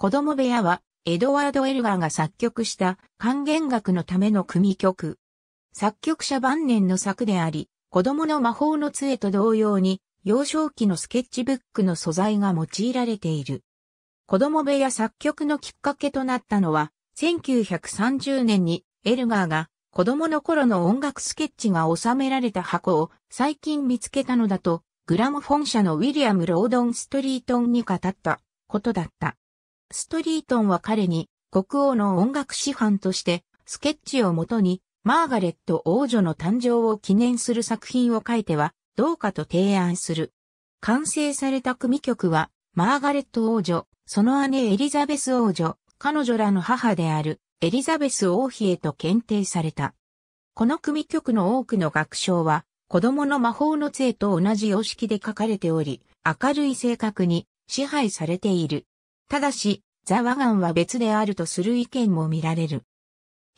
子供部屋は、エドワード・エルガーが作曲した還元楽のための組曲。作曲者晩年の作であり、子供の魔法の杖と同様に、幼少期のスケッチブックの素材が用いられている。子供部屋作曲のきっかけとなったのは、1930年にエルガーが子供の頃の音楽スケッチが収められた箱を最近見つけたのだと、グラムフォン社のウィリアム・ロードン・ストリートンに語ったことだった。ストリートンは彼に国王の音楽師範としてスケッチをもとにマーガレット王女の誕生を記念する作品を書いてはどうかと提案する。完成された組曲はマーガレット王女、その姉エリザベス王女、彼女らの母であるエリザベス王妃へと検定された。この組曲の多くの楽章は子供の魔法の杖と同じ様式で書かれており、明るい性格に支配されている。ただし、ザ・ワガンは別であるとする意見も見られる。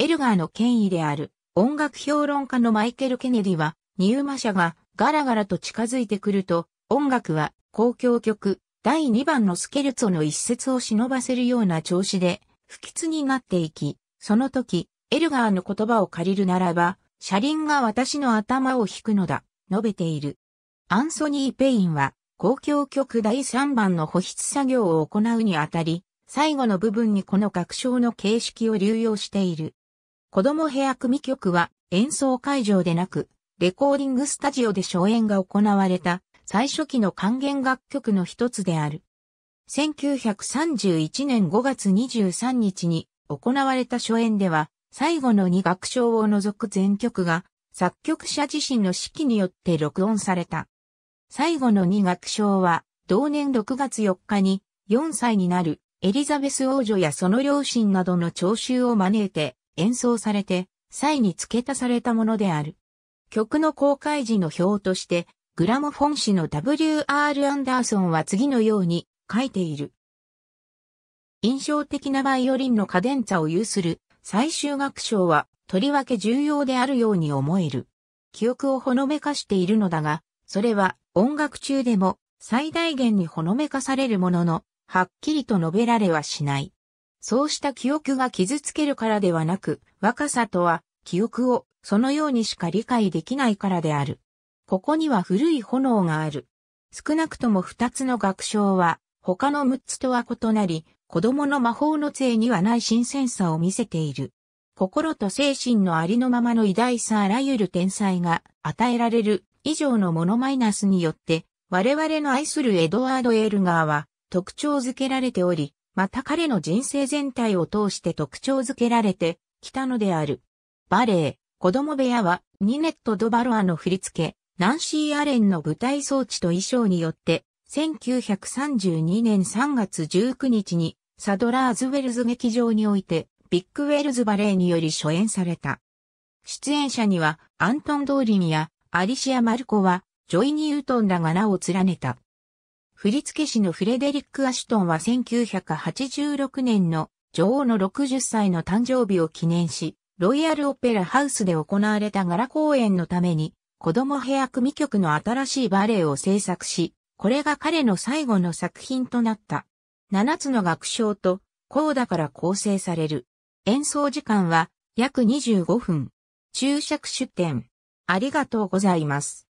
エルガーの権威である音楽評論家のマイケル・ケネディは、ニューマ社がガラガラと近づいてくると、音楽は公共曲第2番のスケルツォの一節を忍ばせるような調子で不吉になっていき、その時、エルガーの言葉を借りるならば、車輪が私の頭を引くのだ、述べている。アンソニー・ペインは、公共局第3番の保湿作業を行うにあたり、最後の部分にこの楽章の形式を流用している。子供部屋組曲は演奏会場でなく、レコーディングスタジオで初演が行われた最初期の還元楽曲の一つである。1931年5月23日に行われた初演では、最後の2楽章を除く全曲が作曲者自身の指揮によって録音された。最後の2楽章は、同年6月4日に4歳になるエリザベス王女やその両親などの聴衆を招いて演奏されて、際に付け足されたものである。曲の公開時の表として、グラモフォン誌の W.R. アンダーソンは次のように書いている。印象的なバイオリンのカデンツァを有する最終楽章はとりわけ重要であるように思える。記憶をほのめかしているのだが、それは音楽中でも最大限にほのめかされるものの、はっきりと述べられはしない。そうした記憶が傷つけるからではなく、若さとは記憶をそのようにしか理解できないからである。ここには古い炎がある。少なくとも二つの学章は他の六つとは異なり、子供の魔法の杖にはない新鮮さを見せている。心と精神のありのままの偉大さあらゆる天才が与えられる以上のモノマイナスによって、我々の愛するエドワード・エルガーは特徴づけられており、また彼の人生全体を通して特徴づけられてきたのである。バレエ、子供部屋はニネット・ドバロアの振り付け、ナンシー・アレンの舞台装置と衣装によって、1932年3月19日にサドラーズウェルズ劇場においてビッグウェルズバレエにより初演された。出演者にはアントン・ドーリンやアリシア・マルコは、ジョイ・ニュートンらが名を連ねた。振付師のフレデリック・アシュトンは1986年の女王の60歳の誕生日を記念し、ロイヤル・オペラ・ハウスで行われた柄公演のために、子供部屋組曲の新しいバレエを制作し、これが彼の最後の作品となった。7つの楽章と、コーダから構成される。演奏時間は約25分。注釈出典。ありがとうございます。